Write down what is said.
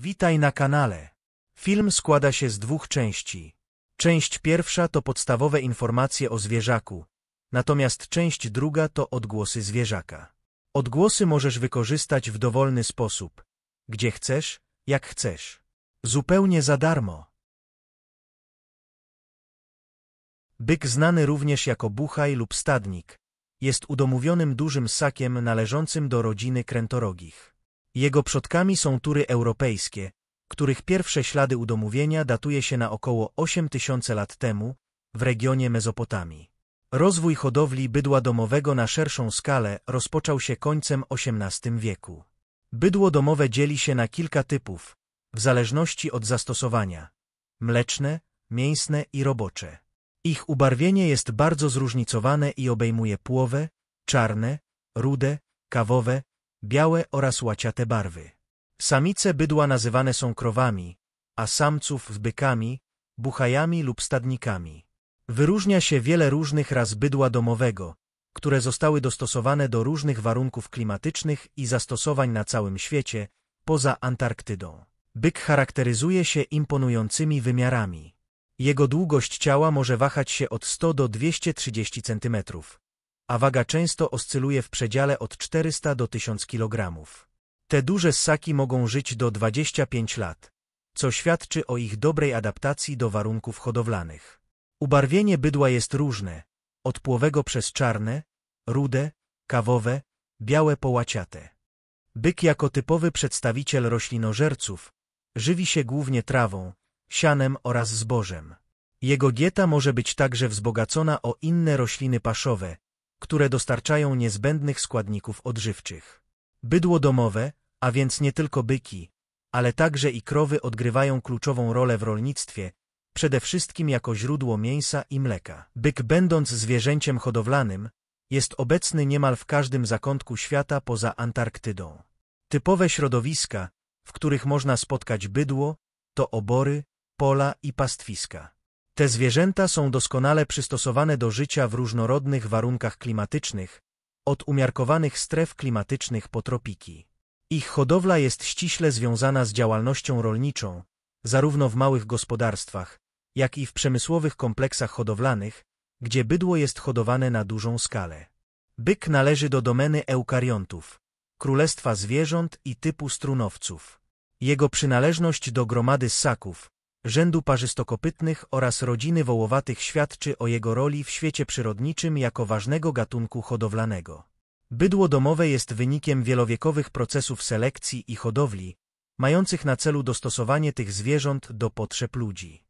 Witaj na kanale. Film składa się z dwóch części. Część pierwsza to podstawowe informacje o zwierzaku, natomiast część druga to odgłosy zwierzaka. Odgłosy możesz wykorzystać w dowolny sposób, gdzie chcesz, jak chcesz. Zupełnie za darmo. Byk znany również jako buchaj lub stadnik, jest udomówionym dużym sakiem należącym do rodziny krętorogich. Jego przodkami są tury europejskie, których pierwsze ślady udomowienia datuje się na około 8000 lat temu w regionie Mezopotamii. Rozwój hodowli bydła domowego na szerszą skalę rozpoczął się końcem XVIII wieku. Bydło domowe dzieli się na kilka typów, w zależności od zastosowania. Mleczne, mięsne i robocze. Ich ubarwienie jest bardzo zróżnicowane i obejmuje płowe, czarne, rude, kawowe, białe oraz łaciate barwy. Samice bydła nazywane są krowami, a samców bykami, buchajami lub stadnikami. Wyróżnia się wiele różnych ras bydła domowego, które zostały dostosowane do różnych warunków klimatycznych i zastosowań na całym świecie, poza Antarktydą. Byk charakteryzuje się imponującymi wymiarami. Jego długość ciała może wahać się od 100 do 230 cm a waga często oscyluje w przedziale od 400 do 1000 kg. Te duże ssaki mogą żyć do 25 lat, co świadczy o ich dobrej adaptacji do warunków hodowlanych. Ubarwienie bydła jest różne, od płowego przez czarne, rude, kawowe, białe połaciate. Byk jako typowy przedstawiciel roślinożerców żywi się głównie trawą, sianem oraz zbożem. Jego dieta może być także wzbogacona o inne rośliny paszowe, które dostarczają niezbędnych składników odżywczych. Bydło domowe, a więc nie tylko byki, ale także i krowy odgrywają kluczową rolę w rolnictwie, przede wszystkim jako źródło mięsa i mleka. Byk będąc zwierzęciem hodowlanym, jest obecny niemal w każdym zakątku świata poza Antarktydą. Typowe środowiska, w których można spotkać bydło, to obory, pola i pastwiska. Te zwierzęta są doskonale przystosowane do życia w różnorodnych warunkach klimatycznych, od umiarkowanych stref klimatycznych po tropiki. Ich hodowla jest ściśle związana z działalnością rolniczą, zarówno w małych gospodarstwach, jak i w przemysłowych kompleksach hodowlanych, gdzie bydło jest hodowane na dużą skalę. Byk należy do domeny eukariontów, królestwa zwierząt i typu strunowców. Jego przynależność do gromady ssaków, rzędu parzystokopytnych oraz rodziny wołowatych świadczy o jego roli w świecie przyrodniczym jako ważnego gatunku hodowlanego. Bydło domowe jest wynikiem wielowiekowych procesów selekcji i hodowli, mających na celu dostosowanie tych zwierząt do potrzeb ludzi.